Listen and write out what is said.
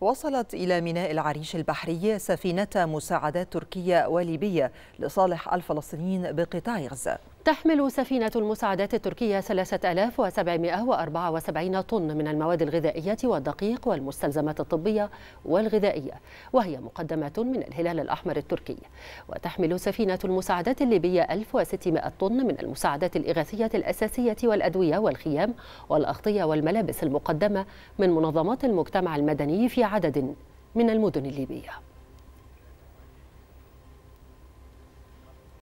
وصلت إلى ميناء العريش البحري سفينة مساعدات تركية وليبية لصالح الفلسطينيين بقطاع غزة تحمل سفينة المساعدات التركية 3774 طن من المواد الغذائية والدقيق والمستلزمات الطبية والغذائية وهي مقدمة من الهلال الأحمر التركي وتحمل سفينة المساعدات الليبية 1600 طن من المساعدات الإغاثية الأساسية والأدوية والخيام والأغطية والملابس المقدمة من منظمات المجتمع المدني في عدد من المدن الليبيه